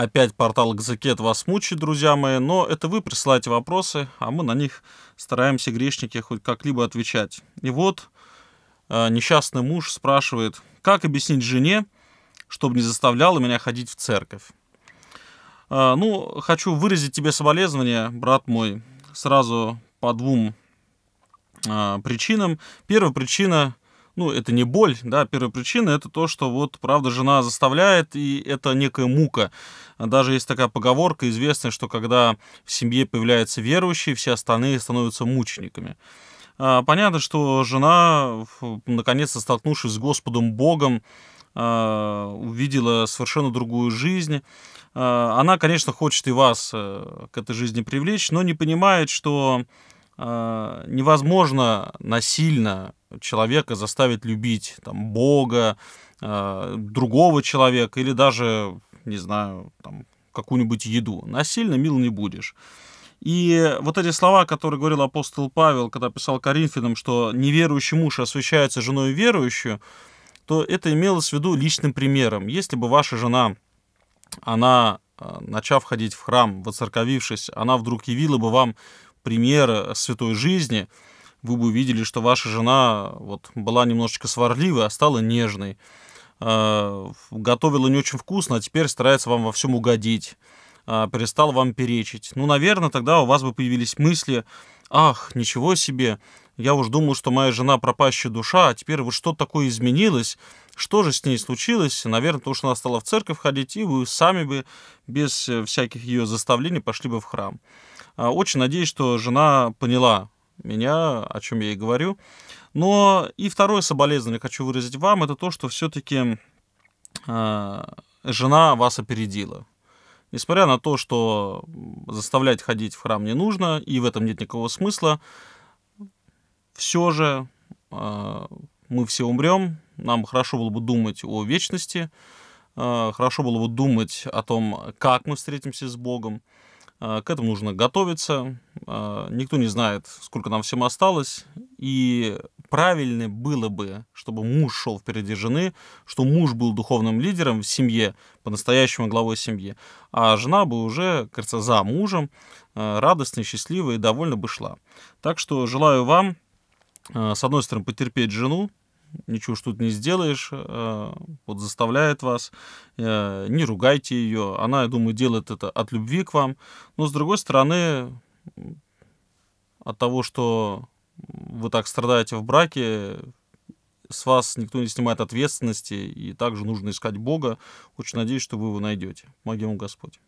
Опять портал Газакет вас мучит, друзья мои, но это вы присылаете вопросы, а мы на них стараемся, грешники, хоть как-либо отвечать. И вот э, несчастный муж спрашивает, как объяснить жене, чтобы не заставляла меня ходить в церковь? Э, ну, хочу выразить тебе соболезнования, брат мой, сразу по двум э, причинам. Первая причина – ну, это не боль, да, первая причина это то, что вот, правда, жена заставляет, и это некая мука. Даже есть такая поговорка известная, что когда в семье появляется верующий, все остальные становятся мучениками. А, понятно, что жена, наконец-то столкнувшись с Господом Богом, а, увидела совершенно другую жизнь. А, она, конечно, хочет и вас э, к этой жизни привлечь, но не понимает, что невозможно насильно человека заставит любить там, Бога, э, другого человека или даже, не знаю, там, какую-нибудь еду. Насильно мил не будешь. И вот эти слова, которые говорил апостол Павел, когда писал Коринфянам, что неверующий муж освещается женой верующую, то это имелось в виду личным примером. Если бы ваша жена, она, э, начав ходить в храм, воцерковившись, она вдруг явила бы вам пример э, святой жизни – вы бы увидели, что ваша жена вот, была немножечко сварливой, а стала нежной. Э, готовила не очень вкусно, а теперь старается вам во всем угодить. Э, перестала вам перечить. Ну, наверное, тогда у вас бы появились мысли, ах, ничего себе, я уж думал, что моя жена пропащая душа, а теперь вот что такое изменилось, что же с ней случилось? Наверное, то, что она стала в церковь ходить, и вы сами бы без э, всяких ее заставлений пошли бы в храм. А, очень надеюсь, что жена поняла меня, о чем я и говорю. Но и второе соболезнование хочу выразить вам, это то, что все-таки э, а, жена вас опередила. Несмотря на то, что заставлять ходить в храм не нужно, и в этом нет никакого смысла, все же э, мы все умрем, нам хорошо было бы думать о вечности, э, хорошо было бы думать о том, как мы встретимся с Богом. А, к этому нужно готовиться. А, никто не знает, сколько нам всем осталось. И правильно было бы, чтобы муж шел впереди жены, что муж был духовным лидером в семье, по-настоящему главой семьи, а жена бы уже, кажется, за мужем, а, радостно, счастливо и довольно бы шла. Так что желаю вам, с одной стороны, потерпеть жену, ничего ж тут не сделаешь, э, вот заставляет вас, э, не ругайте ее, она, я думаю, делает это от любви к вам, но с другой стороны, от того, что вы так страдаете в браке, с вас никто не снимает ответственности, и также нужно искать Бога. Очень надеюсь, что вы его найдете. Помоги вам Господь.